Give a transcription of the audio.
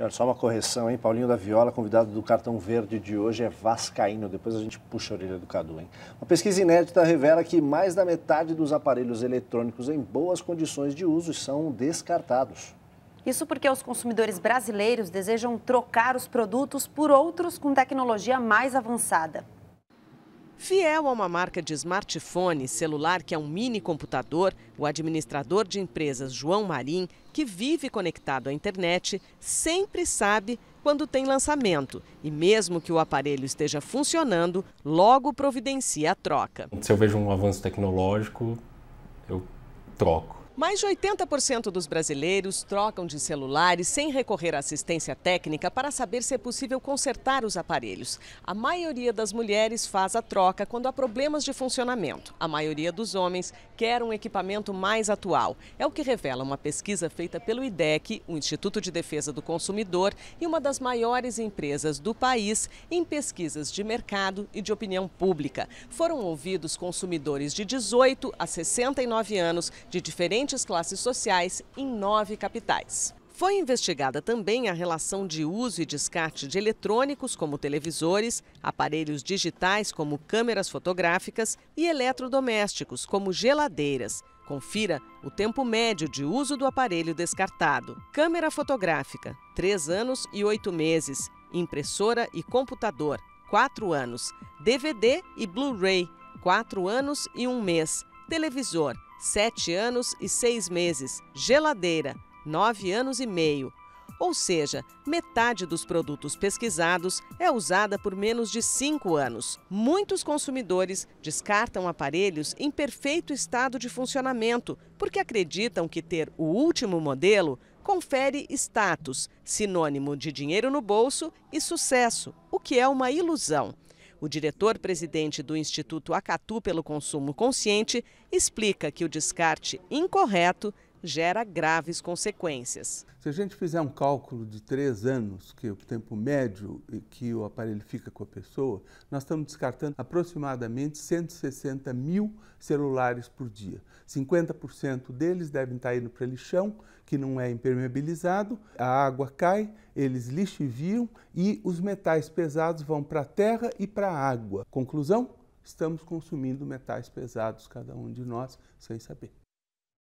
Olha, só uma correção, hein? Paulinho da Viola, convidado do cartão verde de hoje, é Vascaíno. Depois a gente puxa a orelha do Cadu, hein? Uma pesquisa inédita revela que mais da metade dos aparelhos eletrônicos em boas condições de uso são descartados. Isso porque os consumidores brasileiros desejam trocar os produtos por outros com tecnologia mais avançada. Fiel a uma marca de smartphone celular que é um mini computador, o administrador de empresas João Marim, que vive conectado à internet, sempre sabe quando tem lançamento e, mesmo que o aparelho esteja funcionando, logo providencia a troca. Se eu vejo um avanço tecnológico, eu troco. Mais de 80% dos brasileiros trocam de celulares sem recorrer à assistência técnica para saber se é possível consertar os aparelhos. A maioria das mulheres faz a troca quando há problemas de funcionamento. A maioria dos homens quer um equipamento mais atual. É o que revela uma pesquisa feita pelo IDEC, o Instituto de Defesa do Consumidor, e uma das maiores empresas do país em pesquisas de mercado e de opinião pública. Foram ouvidos consumidores de 18 a 69 anos de diferentes diferentes classes sociais em nove capitais. Foi investigada também a relação de uso e descarte de eletrônicos, como televisores, aparelhos digitais, como câmeras fotográficas, e eletrodomésticos, como geladeiras. Confira o tempo médio de uso do aparelho descartado. Câmera fotográfica, 3 anos e 8 meses. Impressora e computador, 4 anos. DVD e Blu-ray, 4 anos e 1 mês. Televisor, sete anos e seis meses, geladeira, nove anos e meio. Ou seja, metade dos produtos pesquisados é usada por menos de cinco anos. Muitos consumidores descartam aparelhos em perfeito estado de funcionamento porque acreditam que ter o último modelo confere status, sinônimo de dinheiro no bolso e sucesso, o que é uma ilusão. O diretor-presidente do Instituto Acatu pelo Consumo Consciente explica que o descarte incorreto gera graves consequências. Se a gente fizer um cálculo de três anos, que é o tempo médio que o aparelho fica com a pessoa, nós estamos descartando aproximadamente 160 mil celulares por dia. 50% deles devem estar indo para lixão, que não é impermeabilizado, a água cai, eles lixiviam e os metais pesados vão para a terra e para a água. Conclusão? Estamos consumindo metais pesados, cada um de nós, sem saber.